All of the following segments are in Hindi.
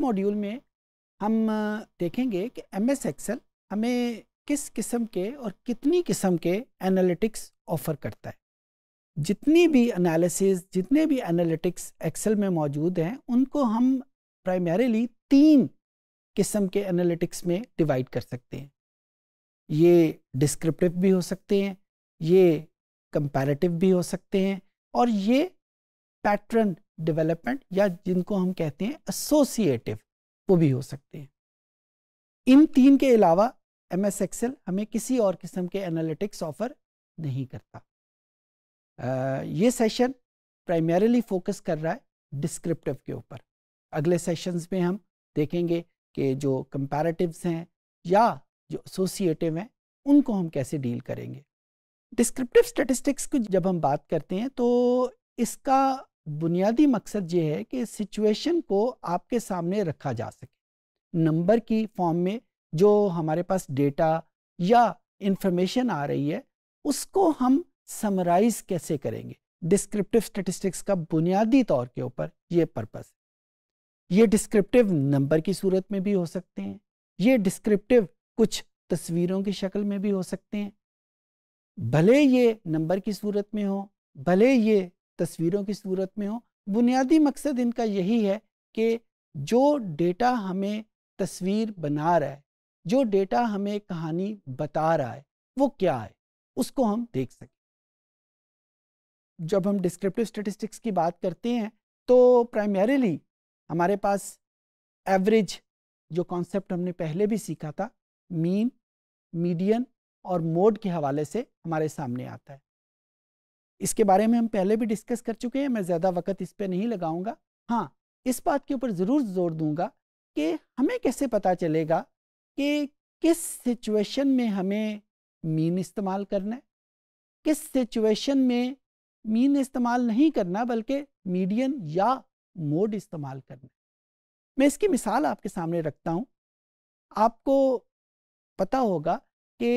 मॉड्यूल में हम देखेंगे कि एम एस एक्सेल हमें किस किस्म के और कितनी किस्म के एनालिटिक्स ऑफ़र करता है जितनी भी एनालिसिस जितने भी एनालिटिक्स एक्सेल में मौजूद हैं उनको हम प्राइमरीली तीन किस्म के एनालिटिक्स में डिवाइड कर सकते हैं ये डिस्क्रिप्टिव भी हो सकते हैं ये कंपैरेटिव भी हो सकते हैं और ये पैटर्न डेवलपमेंट या जिनको हम कहते हैं एसोसिएटिव वो भी हो सकते हैं इन तीन के अलावा एम एस एक्सेल हमें किसी और किस्म के एनालिटिक्स ऑफर नहीं करता आ, ये सेशन प्राइमरीली फोकस कर रहा है डिस्क्रिप्टिव के ऊपर अगले सेशंस में हम देखेंगे कि जो कंपैरेटिव्स हैं या जो एसोसिएटिव हैं उनको हम कैसे डील करेंगे डिस्क्रिप्टिव स्टेटिस्टिक्स की जब हम बात करते हैं तो इसका बुनियादी मकसद ये है कि सिचुएशन को आपके सामने रखा जा सके नंबर की फॉर्म में जो हमारे पास डेटा या इंफॉर्मेशन आ रही है उसको हम समराइज कैसे करेंगे डिस्क्रिप्टिव स्टेटिस्टिक्स का बुनियादी तौर के ऊपर ये पर्पस ये डिस्क्रिप्टिव नंबर की सूरत में भी हो सकते हैं ये डिस्क्रिप्टिव कुछ तस्वीरों की शक्ल में भी हो सकते हैं भले ये नंबर की सूरत में हो भले ये तस्वीरों की सूरत में हो बुनियादी मकसद इनका यही है कि जो डेटा हमें तस्वीर बना रहा है जो डेटा हमें कहानी बता रहा है वो क्या है उसको हम देख सकें जब हम डिस्क्रिप्टिव स्टेटिस्टिक्स की बात करते हैं तो प्राइमरीली हमारे पास एवरेज जो कॉन्सेप्ट हमने पहले भी सीखा था मीन मीडियन और मोड के हवाले से हमारे सामने आता है इसके बारे में हम पहले भी डिस्कस कर चुके हैं मैं ज़्यादा वक्त इस पर नहीं लगाऊंगा हाँ इस बात के ऊपर ज़रूर जोर दूंगा कि हमें कैसे पता चलेगा कि किस सिचुएशन में हमें मीन इस्तेमाल करना है किस सिचुएशन में मीन इस्तेमाल नहीं करना बल्कि मीडियन या मोड इस्तेमाल करना मैं इसकी मिसाल आपके सामने रखता हूँ आपको पता होगा कि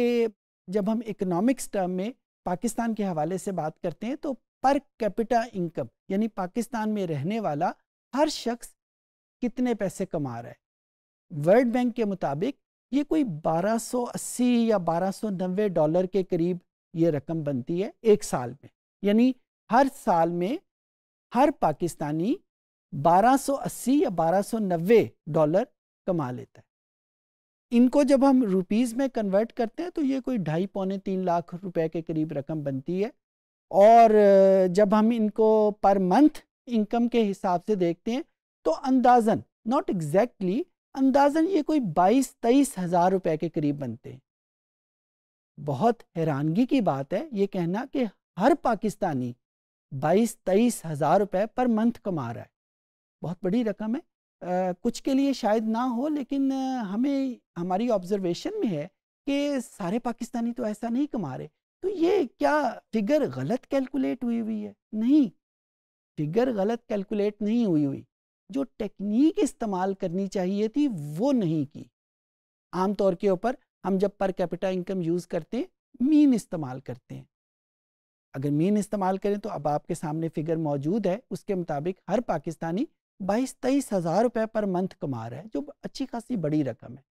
जब हम इकोनॉमिक्स टर्म में पाकिस्तान के हवाले से बात करते हैं तो पर कैपिटा इनकम यानी पाकिस्तान में रहने वाला हर शख्स कितने पैसे कमा रहा है वर्ल्ड बैंक के मुताबिक ये कोई 1280 या 1290 डॉलर के करीब ये रकम बनती है एक साल में यानी हर साल में हर पाकिस्तानी 1280 या 1290 डॉलर कमा लेता है इनको जब हम रुपीज़ में कन्वर्ट करते हैं तो ये कोई ढाई पौने तीन लाख रुपए के करीब रकम बनती है और जब हम इनको पर मंथ इनकम के हिसाब से देखते हैं तो अंदाजन नॉट एग्जैक्टली exactly, अंदाजन ये कोई बाईस तेईस हज़ार रुपए के करीब बनते हैं बहुत हैरानगी की बात है ये कहना कि हर पाकिस्तानी बाईस तेईस हज़ार रुपये पर मंथ कमा रहा है बहुत बड़ी रकम है कुछ के लिए शायद ना हो लेकिन हमें हमारी ऑब्जर्वेशन में है कि सारे पाकिस्तानी तो ऐसा नहीं कमा रहे तो ये क्या फिगर गलत कैलकुलेट हुई हुई है नहीं फिगर गलत कैलकुलेट नहीं हुई हुई जो टेक्निक इस्तेमाल करनी चाहिए थी वो नहीं की आम तौर के ऊपर हम जब पर कैपिटा इनकम यूज़ करते हैं मीन इस्तेमाल करते हैं अगर मीन इस्तेमाल करें तो अब आपके सामने फिगर मौजूद है उसके मुताबिक हर पाकिस्तानी बाईस तेईस हज़ार रुपए पर मंथ कमा रहे है जो अच्छी खासी बड़ी रकम है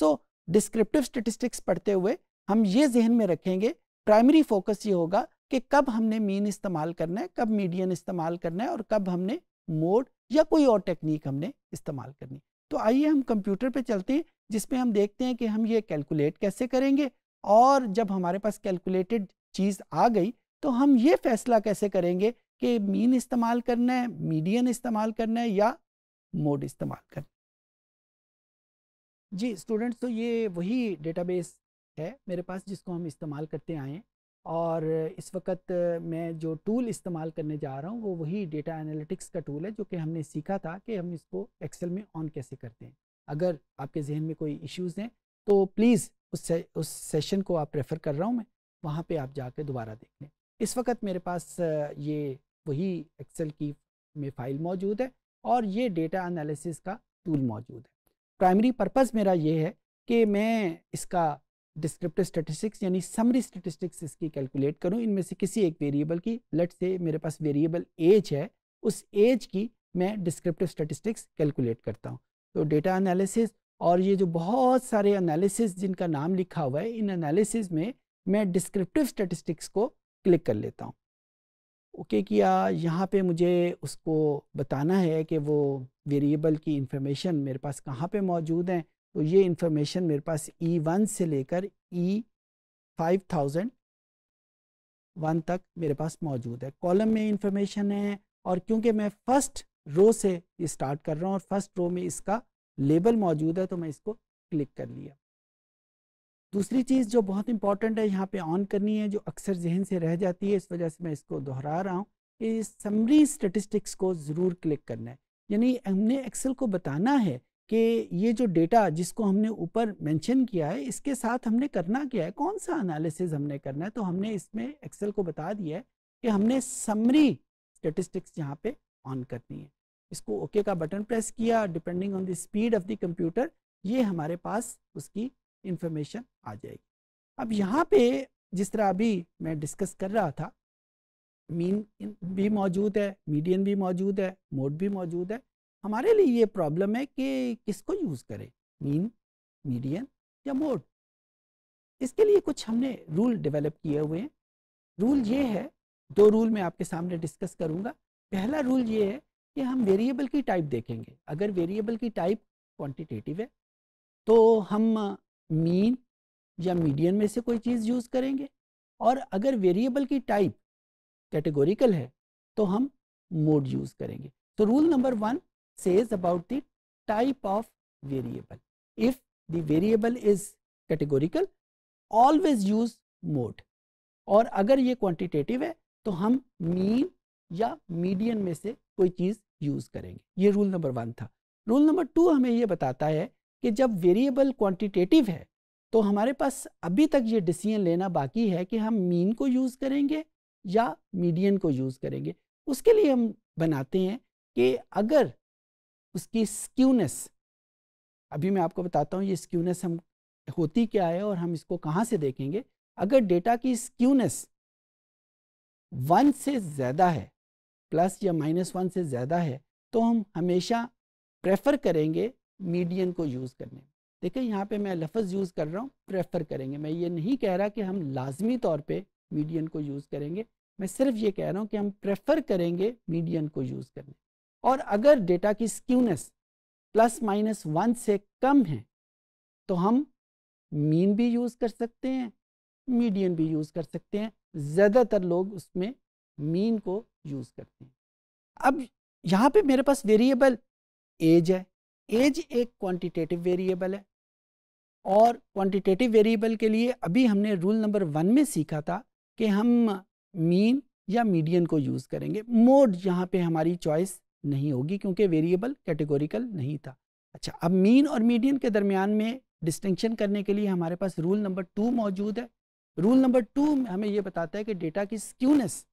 सो डिस्क्रिप्टिव स्टेटिस्टिक्स पढ़ते हुए हम ये जहन में रखेंगे प्राइमरी फोकस ये होगा कि कब हमने मीन इस्तेमाल करना है कब मीडियन इस्तेमाल करना है और कब हमने मोड या कोई और टेक्निक हमने इस्तेमाल करनी तो आइए हम कंप्यूटर पे चलते हैं जिसमें हम देखते हैं कि हम ये कैलकुलेट कैसे करेंगे और जब हमारे पास कैलकुलेटेड चीज़ आ गई तो हम ये फैसला कैसे करेंगे कि मीन इस्तेमाल करना है मीडियन इस्तेमाल करना है या मोड इस्तेमाल करना है जी स्टूडेंट्स तो ये वही डेटाबेस है मेरे पास जिसको हम इस्तेमाल करते आए हैं और इस वक्त मैं जो टूल इस्तेमाल करने जा रहा हूँ वो वही डेटा एनालिटिक्स का टूल है जो कि हमने सीखा था कि हम इसको एक्सेल में ऑन कैसे करते हैं अगर आपके जहन में कोई इश्यूज़ हैं तो प्लीज़ उस से, उस सेशन को आप रेफ़र कर रहा हूँ मैं वहाँ पे आप जाके दोबारा देख लें इस वक्त मेरे पास ये वही एक्सेल की में फाइल मौजूद है और ये डेटा एनालिसिस का टूल मौजूद है प्राइमरी पर्पज़ मेरा ये है कि मैं इसका डिस्क्रिप्टिव स्टेटिस्टिक्स यानी समरी स्टेटिस्टिक्स इसकी कैलकुलेट करूं इनमें से किसी एक वेरिएबल की लेट से मेरे पास वेरिएबल एज है उस एज की मैं डिस्क्रिप्टिव स्टेटिस्टिक्स कैलकुलेट करता हूं तो डेटा एनालिसिस और ये जो बहुत सारे एनालिसिस जिनका नाम लिखा हुआ है इन एनालिसिस में मैं डिस्क्रिप्टिव स्टेटिस्टिक्स को क्लिक कर लेता हूँ ओके किया यहाँ पे मुझे उसको बताना है कि वो वेरिएबल की इंफॉर्मेशन मेरे पास कहाँ पे मौजूद है तो ये इंफॉर्मेशन मेरे पास ई e वन से लेकर E e five thousand one तक मेरे पास मौजूद है कॉलम में इंफॉर्मेशन है और क्योंकि मैं फर्स्ट रो से स्टार्ट कर रहा हूँ और फर्स्ट रो में इसका लेबल मौजूद है तो मैं इसको क्लिक कर लिया दूसरी चीज़ जो बहुत इंपॉर्टेंट है यहाँ पे ऑन करनी है जो अक्सर जहन से रह जाती है इस वजह से मैं इसको दोहरा रहा हूँ कि समरी स्टेटिस्टिक्स को ज़रूर क्लिक करना है यानी हमने एक्सेल को बताना है कि ये जो डेटा जिसको हमने ऊपर मेंशन किया है इसके साथ हमने करना क्या है कौन सा अनालिसिस हमने करना है तो हमने इसमें एक्सेल को बता दिया है कि हमने समरी स्टेटिस्टिक्स यहाँ पे ऑन करनी है इसको ओके okay का बटन प्रेस किया depending on the speed of the computer ये हमारे पास उसकी इंफॉर्मेशन आ जाएगी अब यहाँ पे जिस तरह अभी मैं डिस्कस कर रहा था मीन भी मौजूद है मीडियन भी मौजूद है मोड भी मौजूद है हमारे लिए ये प्रॉब्लम है कि किसको यूज़ करें मीन मीडियन या मोड इसके लिए कुछ हमने रूल डेवलप किए हुए हैं रूल ये है दो रूल मैं आपके सामने डिस्कस करूँगा पहला रूल ये है कि हम वेरिएबल की टाइप देखेंगे अगर वेरिएबल की टाइप क्वांटिटेटिव है तो हम मीन या मीडियन में से कोई चीज़ यूज़ करेंगे और अगर वेरिएबल की टाइप कैटेगोरिकल है तो हम मोड यूज़ करेंगे तो rule number one says about the type of variable if the variable is categorical always use mode और अगर ये क्वांटिटेटिव है तो हम मीन या मीडियन में से कोई चीज़ यूज़ करेंगे ये रूल नंबर वन था रूल नंबर टू हमें ये बताता है कि जब वेरिएबल क्वांटिटेटिव है तो हमारे पास अभी तक ये डिसीजन लेना बाकी है कि हम मीन को यूज़ करेंगे या मीडियन को यूज़ करेंगे उसके लिए हम बनाते हैं कि अगर उसकी स्क्यूनेस अभी मैं आपको बताता हूँ ये स्क्यूनेस हम होती क्या है और हम इसको कहाँ से देखेंगे अगर डेटा की स्क्यूनेस वन से ज़्यादा है प्लस या माइनस वन से ज़्यादा है तो हम हमेशा प्रेफर करेंगे मीडियन को यूज़ करने में देखें यहाँ पे मैं लफ्ज़ यूज़ कर रहा हूँ प्रेफर करेंगे मैं ये नहीं कह रहा कि हम लाजमी तौर पे मीडियन को यूज़ करेंगे मैं सिर्फ ये कह रहा हूँ कि हम प्रेफर करेंगे मीडियन को यूज़ करने और अगर डेटा की स्क्यूनेस प्लस माइनस वन से कम है तो हम मीन भी यूज़ कर सकते हैं मीडियन भी यूज़ कर सकते हैं ज़्यादातर लोग उसमें मीन को यूज़ करते हैं अब यहाँ पे मेरे पास वेरिएबल एज है एज एक क्वांटिटेटिव वेरिएबल है और क्वांटिटेटिव वेरिएबल के लिए अभी हमने रूल नंबर वन में सीखा था कि हम मीन या मीडियन को यूज़ करेंगे मोड यहाँ पे हमारी चॉइस नहीं होगी क्योंकि वेरिएबल कैटेगोरिकल नहीं था अच्छा अब मीन और मीडियन के दरमियान में डिस्टिंक्शन करने के लिए हमारे पास रूल नंबर टू मौजूद है रूल नंबर टू हमें यह बताता है कि डेटा की स्क्यूनेस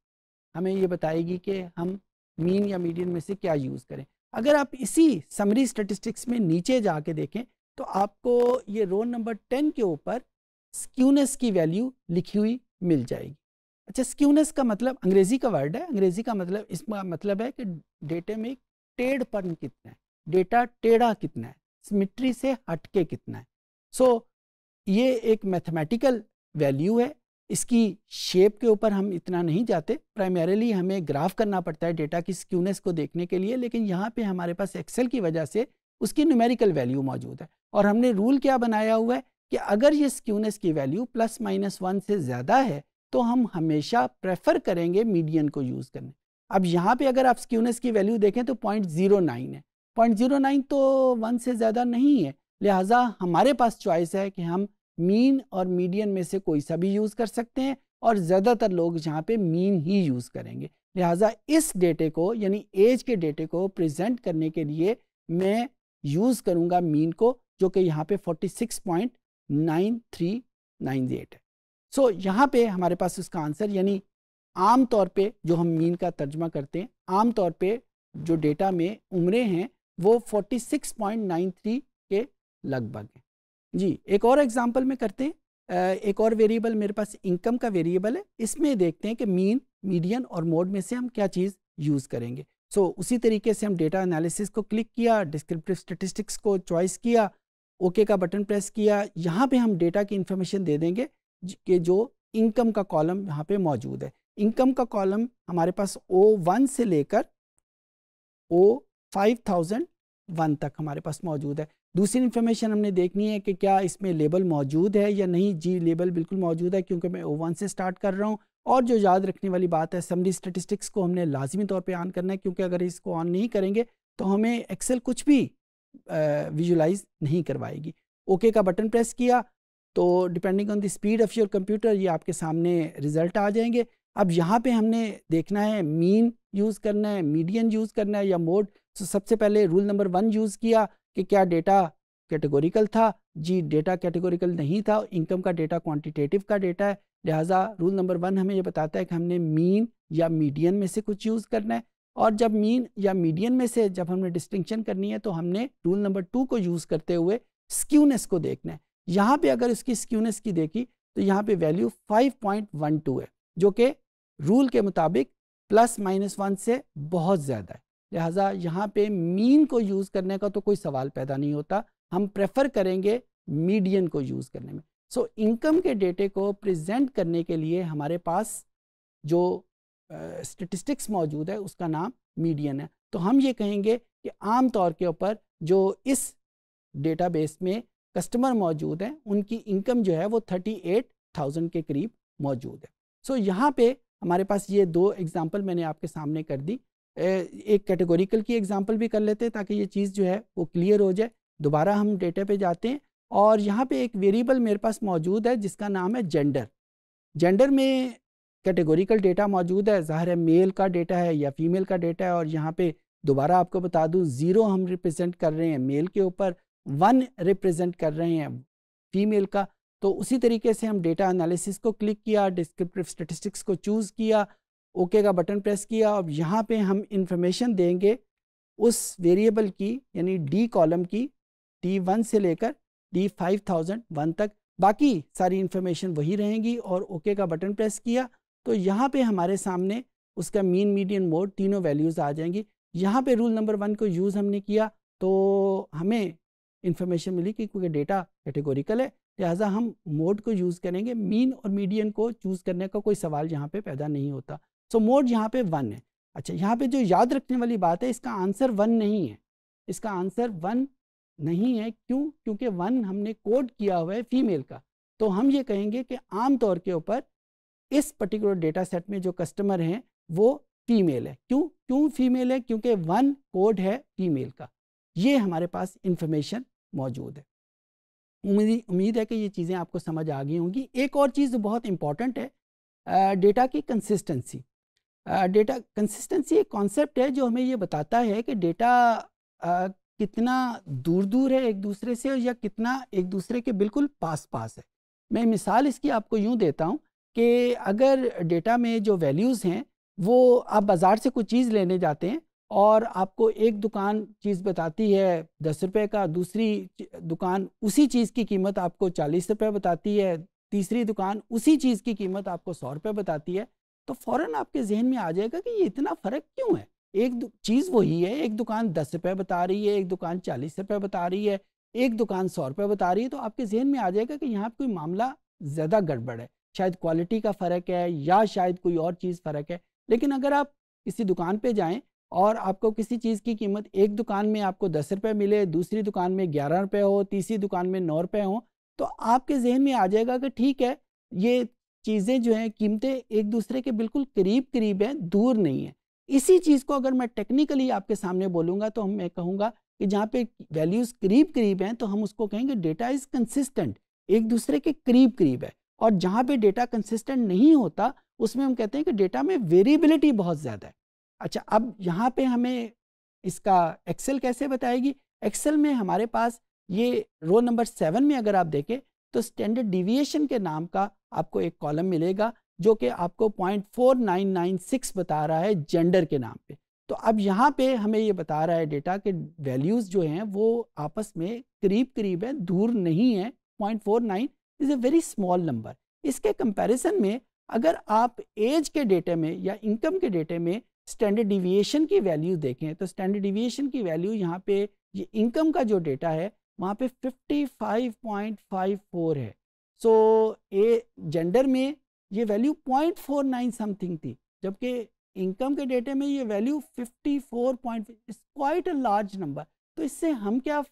हमें ये बताएगी कि हम मीन या मीडियन में से क्या यूज़ करें अगर आप इसी समरी स्टेटिस्टिक्स में नीचे जाके देखें तो आपको ये रोल नंबर टेन के ऊपर स्क्यूनेस की वैल्यू लिखी हुई मिल जाएगी अच्छा स्क्यूनेस का मतलब अंग्रेजी का वर्ड है अंग्रेजी का मतलब इसका मतलब है कि डेटे में टेढ़पन कितना है डेटा टेढ़ा कितना है सिमिट्री से हटके कितना है सो so, ये एक मैथमेटिकल वैल्यू है इसकी शेप के ऊपर हम इतना नहीं जाते प्राइमरीली हमें ग्राफ करना पड़ता है डेटा की स्क्यूनेस को देखने के लिए लेकिन यहाँ पे हमारे पास एक्सेल की वजह से उसकी न्यूमेरिकल वैल्यू मौजूद है और हमने रूल क्या बनाया हुआ है कि अगर ये स्क्यूनेस की वैल्यू प्लस माइनस वन से ज़्यादा है तो हम हमेशा प्रेफर करेंगे मीडियन को यूज़ करने अब यहाँ पर अगर आप स्क्यूनेस की वैल्यू देखें तो पॉइंट जीरो नाइन है पॉइंट जीरो नाइन तो वन से ज़्यादा नहीं है लिहाजा हमारे पास चॉइस है कि हम मीन और मीडियन में से कोई सा भी यूज़ कर सकते हैं और ज़्यादातर लोग यहाँ पे मीन ही यूज़ करेंगे लिहाजा इस डेटे को यानी एज के डेटे को प्रेजेंट करने के लिए मैं यूज़ करूँगा मीन को जो कि यहाँ पे 46.9398 है सो so, यहाँ पे हमारे पास उसका आंसर यानी आम तौर पे जो हम मीन का तर्जमा करते हैं आम तौर पे जो डेटा में उम्रें हैं वो 46.93 के लगभग हैं जी एक और एग्जांपल में करते हैं एक और वेरिएबल मेरे पास इनकम का वेरिएबल है इसमें देखते हैं कि मीन मीडियन और मोड में से हम क्या चीज़ यूज़ करेंगे सो so, उसी तरीके से हम डेटा एनालिसिस को क्लिक किया डिस्क्रिप्टिव स्टेटिस्टिक्स को चॉइस किया ओके okay का बटन प्रेस किया यहाँ पे हम डेटा की इन्फॉर्मेशन दे देंगे कि जो इनकम का कॉलम यहाँ पे मौजूद है इनकम का कॉलम हमारे पास ओ वन से लेकर ओ फाइव थाउजेंड वन तक हमारे पास मौजूद है दूसरी इन्फॉर्मेशन हमने देखनी है कि क्या इसमें लेबल मौजूद है या नहीं जी लेबल बिल्कुल मौजूद है क्योंकि मैं ओ वन से स्टार्ट कर रहा हूँ और जो याद रखने वाली बात है समरी स्टेटिस्टिक्स को हमने लाजमी तौर पर ऑन करना है क्योंकि अगर इसको ऑन नहीं करेंगे तो हमें एक्सेल कुछ भी विजुलाइज नहीं करवाएगी ओके का बटन प्रेस किया तो depending on the speed of your computer ये आपके सामने रिजल्ट आ जाएंगे अब यहाँ पे हमने देखना है मीन यूज़ करना है मीडियन यूज़ करना है या मोड तो सबसे पहले रूल नंबर वन यूज़ किया कि क्या डेटा कैटेगोरिकल था जी डेटा कैटेगोरिकल नहीं था इनकम का डेटा क्वांटिटेटिव का डेटा है लिहाजा रूल नंबर वन हमें ये बताता है कि हमने मीन या मीडियन में से कुछ यूज़ करना है और जब मीन या मीडियन में से जब हमने डिस्टिंक्शन करनी है तो हमने रूल नंबर टू को यूज़ करते हुए स्क्यूनेस को देखना है यहाँ पर अगर इसकी स्क्यूनेस की देखी तो यहाँ पर वैल्यू फाइव है जो कि रूल के मुताबिक प्लस माइनस वन से बहुत ज़्यादा है लिहाजा यहाँ पे मीन को यूज़ करने का तो कोई सवाल पैदा नहीं होता हम प्रेफर करेंगे मीडियन को यूज़ करने में सो so, इनकम के डेटे को प्रेजेंट करने के लिए हमारे पास जो स्टेटिस्टिक्स uh, मौजूद है उसका नाम मीडियन है तो हम ये कहेंगे कि आम तौर के ऊपर जो इस डेटाबेस में कस्टमर मौजूद हैं उनकी इनकम जो है वो थर्टी एट थाउजेंड के करीब मौजूद है सो so, यहाँ पे हमारे पास ये दो एग्जाम्पल मैंने आपके सामने कर दी एक कैटेगोरिकल की एग्जाम्पल भी कर लेते हैं ताकि ये चीज़ जो है वो क्लियर हो जाए दोबारा हम डेटा पे जाते हैं और यहाँ पे एक वेरिएबल मेरे पास मौजूद है जिसका नाम है जेंडर जेंडर में कैटेगोरिकल डेटा मौजूद है ज़ाहिर है मेल का डेटा है या फीमेल का डेटा है और यहाँ पे दोबारा आपको बता दूँ ज़ीरो हम रिप्रेजेंट कर रहे हैं मेल के ऊपर वन रिप्रेजेंट कर रहे हैं फीमेल का तो उसी तरीके से हम डेटा एनालिसिस को क्लिक किया डिस्क्रिप्टिव स्टेटिस्टिक्स को चूज़ किया ओके का बटन प्रेस किया और यहाँ पे हम इंफॉर्मेशन देंगे उस वेरिएबल की यानी डी कॉलम की डी वन से लेकर डी फाइव थाउजेंड वन तक बाकी सारी इन्फॉर्मेशन वही रहेंगी और ओके का बटन प्रेस किया तो यहाँ पे हमारे सामने उसका मीन मीडियन मोड तीनों वैल्यूज़ आ जाएंगी यहाँ पे रूल नंबर वन को यूज़ हमने किया तो हमें इन्फॉर्मेशन मिली कि क्योंकि डेटा कैटेगोरिकल है लिहाजा हम मोड को यूज़ करेंगे मीन और मीडियन को चूज़ करने का कोई सवाल यहाँ पे पैदा नहीं होता सो मोड यहाँ पे वन है अच्छा यहाँ पे जो याद रखने वाली बात है इसका आंसर वन नहीं है इसका आंसर वन नहीं है क्यों क्योंकि वन हमने कोड किया हुआ है फीमेल का तो हम ये कहेंगे कि आम तौर के ऊपर इस पर्टिकुलर डेटा सेट में जो कस्टमर हैं वो फीमेल है क्यों क्यों फीमेल है क्योंकि वन कोड है फीमेल का ये हमारे पास इंफॉर्मेशन मौजूद है उम्मीद है कि ये चीज़ें आपको समझ आ गई होंगी एक और चीज़ बहुत इंपॉर्टेंट है डेटा की कंसिस्टेंसी डेटा कंसिस्टेंसी एक कॉन्सेप्ट है जो हमें ये बताता है कि डेटा कितना दूर दूर है एक दूसरे से या कितना एक दूसरे के बिल्कुल पास पास है मैं मिसाल इसकी आपको यूँ देता हूँ कि अगर डेटा में जो वैल्यूज़ हैं वो आप बाज़ार से कुछ चीज़ लेने जाते हैं और आपको एक दुकान चीज़ बताती है दस रुपये का दूसरी दुकान उसी चीज़ की कीमत आपको चालीस रुपये बताती है तीसरी दुकान उसी चीज़ की कीमत आपको सौ रुपये बताती है तो फ़ौरन आपके जहन में आ जाएगा कि ये इतना फ़र्क क्यों है एक चीज़ वही है एक दुकान दस रुपये बता रही है एक दुकान चालीस रुपये बता रही है एक दुकान सौ रुपये बता रही है तो आपके जहन में आ जाएगा कि यहाँ कोई मामला ज़्यादा गड़बड़ है शायद क्वालिटी का फ़र्क है या शायद कोई और चीज़ फ़र्क है लेकिन अगर आप किसी दुकान पे जाएं और आपको किसी चीज़ की कीमत एक दुकान में आपको दस रुपये मिले दूसरी दुकान में ग्यारह रुपये हो तीसरी दुकान में नौ रुपये हो तो आपके जहन में आ जाएगा कि ठीक है ये चीज़ें जो हैं कीमतें एक दूसरे के बिल्कुल करीब करीब हैं दूर नहीं है इसी चीज़ को अगर मैं टेक्निकली आपके सामने बोलूँगा तो हम मैं कहूँगा कि जहाँ पे वैल्यूज़ करीब करीब हैं तो हम उसको कहेंगे डेटा इज़ कंसिस्टेंट एक दूसरे के करीब करीब है और जहाँ पे डेटा कंसिस्टेंट नहीं होता उसमें हम कहते हैं कि डेटा में वेरिएबिलिटी बहुत ज़्यादा है अच्छा अब यहाँ पे हमें इसका एक्सेल कैसे बताएगी एक्सेल में हमारे पास ये रो नंबर सेवन में अगर आप देखें तो स्टैंडर्ड डिविएशन के नाम का आपको एक कॉलम मिलेगा जो कि आपको सिक्स बता रहा है जेंडर के नाम पे तो अब यहाँ पे हमें ये बता रहा है डेटा के वैल्यूज़ जो हैं वो आपस में करीब करीब है दूर नहीं है 0.49 is a very small number इसके कंपैरिजन में अगर आप एज के डेटे में या इनकम के डेटे में स्टैंडर्ड डिविएशन की वैल्यू देखें तो स्टैंडर्ड डिविएशन की वैल्यू यहाँ पे ये इनकम का जो डेटा है वहाँ पे 55.54 है सो so, ए जेंडर में ये वैल्यू 0.49 समथिंग थी जबकि इनकम के डेटे में ये value 54 point quite a large number तो इससे हम क्या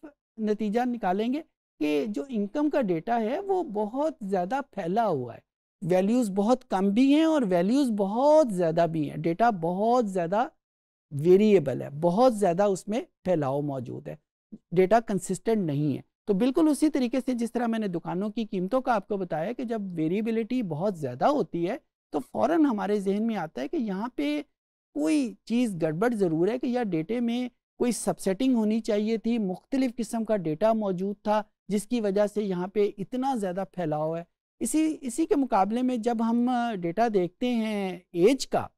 नतीजा निकालेंगे कि जो इनकम का डेटा है वो बहुत ज़्यादा फैला हुआ है वैल्यूज़ बहुत कम भी हैं और वैल्यूज़ बहुत ज़्यादा भी हैं डेटा बहुत ज़्यादा वेरिएबल है बहुत ज़्यादा उसमें फैलाव मौजूद है डेटा कंसिस्टेंट नहीं है तो बिल्कुल उसी तरीके से जिस तरह मैंने दुकानों की कीमतों का आपको बताया कि जब वेरिएबिलिटी बहुत ज़्यादा होती है तो फ़ौर हमारे जहन में आता है कि यहाँ पे कोई चीज़ गड़बड़ ज़रूर है कि या डेटे में कोई सबसेटिंग होनी चाहिए थी मुख्तलिफ़ किस्म का डेटा मौजूद था जिसकी वजह से यहाँ पे इतना ज़्यादा फैलाव है इसी इसी के मुकाबले में जब हम डेटा देखते हैं एज का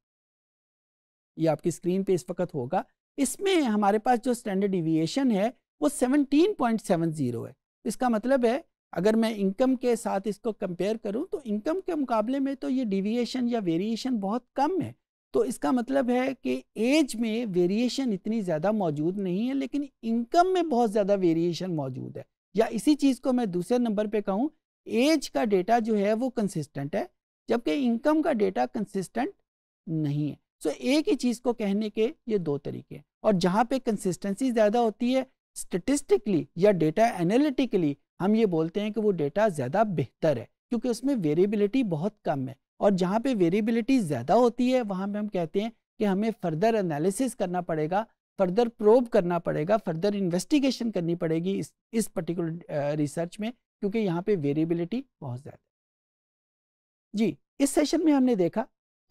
ये आपकी स्क्रीन पे इस वक्त होगा इसमें हमारे पास जो स्टैंडर्ड डिविएशन है वो 17.70 है इसका मतलब है अगर मैं इनकम के साथ इसको कंपेयर करूं तो इनकम के मुकाबले में तो ये डिविएशन या वेरिएशन बहुत कम है तो इसका मतलब है कि एज में वेरिएशन इतनी ज़्यादा मौजूद नहीं है लेकिन इनकम में बहुत ज़्यादा वेरिएशन मौजूद है या इसी चीज़ को मैं दूसरे नंबर पे कहूँ एज का डेटा जो है वो कंसिस्टेंट है जबकि इनकम का डेटा कंसिस्टेंट नहीं है सो so, एक ही चीज़ को कहने के ये दो तरीके हैं और जहाँ पे कंसिस्टेंसी ज़्यादा होती है स्टेटिस्टिकली या डेटा एनालिटिकली हम ये बोलते हैं कि वो डेटा ज़्यादा बेहतर है क्योंकि उसमें वेरिएबिलिटी बहुत कम है और जहाँ पे वेरिएबिलिटी ज़्यादा होती है वहाँ पे हम कहते हैं कि हमें फर्दर एनालिसिस करना पड़ेगा फर्दर प्रोब करना पड़ेगा फर्दर इन्वेस्टिगेशन करनी पड़ेगी इस इस पर्टिकुलर रिसर्च में क्योंकि यहाँ पे वेरिएबिलिटी बहुत ज़्यादा जी इस सेशन में हमने देखा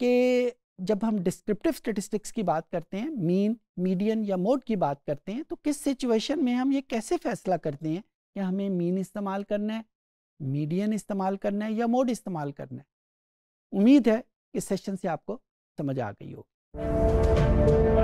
कि जब हम डिस्क्रिप्टिव स्टेटिस्टिक्स की बात करते हैं मीन मीडियन या मोड की बात करते हैं तो किस सिचुएशन में हम ये कैसे फैसला करते हैं कि हमें मीन इस्तेमाल करना है मीडियन इस्तेमाल करना है या मोड इस्तेमाल करना है उम्मीद है इस सेशन से आपको समझ आ गई होगी